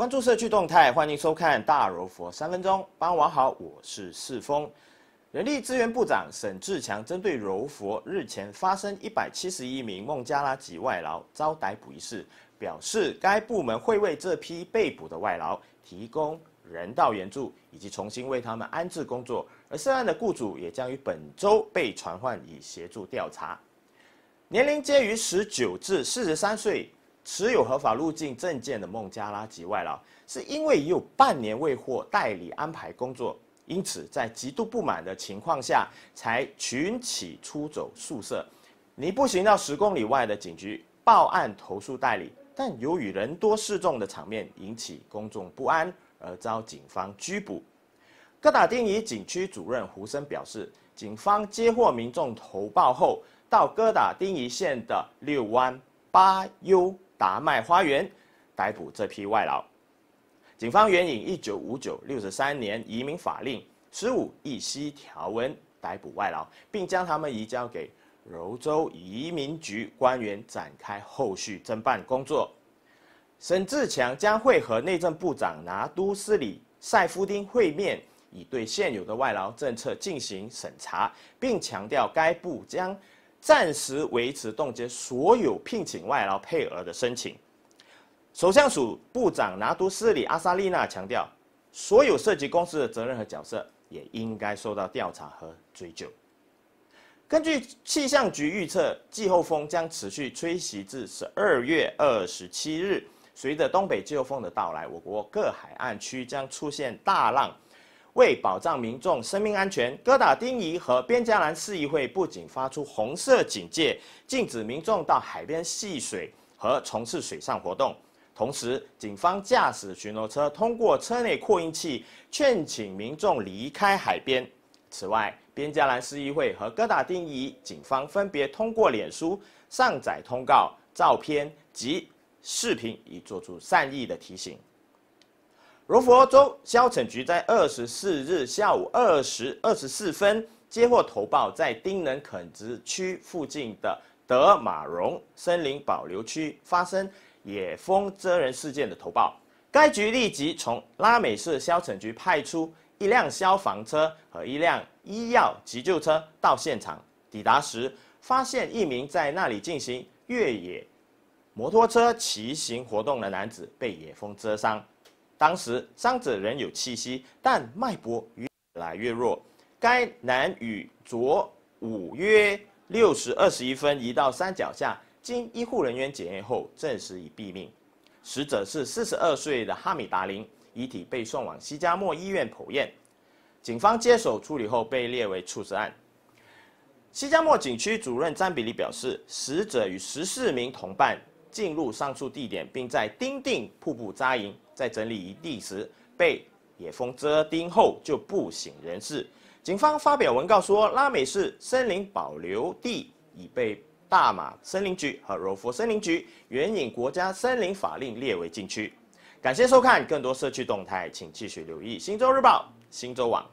关注社区动态，欢迎收看《大柔佛三分钟》。傍晚好，我是世峰。人力资源部长沈志强针对柔佛日前发生一百七十一名孟加拉籍外劳遭逮捕一事，表示该部门会为这批被捕的外劳提供人道援助，以及重新为他们安置工作。而涉案的雇主也将于本周被传唤，以协助调查。年龄介于十九至四十三岁。持有合法入境证件的孟加拉籍外劳，是因为已有半年未获代理安排工作，因此在极度不满的情况下，才群起出走宿舍，你步行到十公里外的警局报案投诉代理，但由于人多势众的场面引起公众不安，而遭警方拘捕。哥打丁宜警区主任胡森表示，警方接获民众投报后，到哥打丁宜县的六湾八 U。达麦花园逮捕这批外劳，警方援引1959-63年移民法令15一西条文逮捕外劳，并将他们移交给柔州移民局官员展开后续侦办工作。沈志强将会和内政部长拿督斯里塞夫丁会面，以对现有的外劳政策进行审查，并强调该部将。暂时维持冻结所有聘请外劳配额的申请。首相署部长拿督斯里阿萨利娜强调，所有涉及公司的责任和角色也应该受到调查和追究。根据气象局预测，季候风将持续吹袭至十二月二十七日。随着东北季候风的到来，我国各海岸区将出现大浪。为保障民众生命安全，哥打丁仪和边加兰市议会不仅发出红色警戒，禁止民众到海边戏水和从事水上活动，同时警方驾驶巡逻车，通过车内扩音器劝请民众离开海边。此外，边加兰市议会和哥打丁仪警方分别通过脸书上载通告、照片及视频，以做出善意的提醒。如佛州消防局在二十四日下午二时二十四分接获投报，在丁能垦殖区附近的德马隆森林保留区发生野蜂蜇人事件的投报。该局立即从拉美市消防局派出一辆消防车和一辆医药急救车到现场。抵达时，发现一名在那里进行越野摩托车骑行活动的男子被野蜂蜇伤。当时伤者仍有气息，但脉搏越来越弱。该男于昨午约六时二十一分移到山脚下，经医护人员检验后证实已毙命。死者是四十二岁的哈米达林，遗体被送往西加莫医院剖验。警方接手处理后被列为猝死案。西加莫警区主任詹比利表示，死者与十四名同伴。进入上述地点，并在丁定瀑布扎营，在整理一地时被野蜂蜇叮后就不省人事。警方发表文告说，拉美市森林保留地已被大马森林局和柔佛森林局援引国家森林法令列为禁区。感谢收看，更多社区动态，请继续留意《星洲日报》星洲网。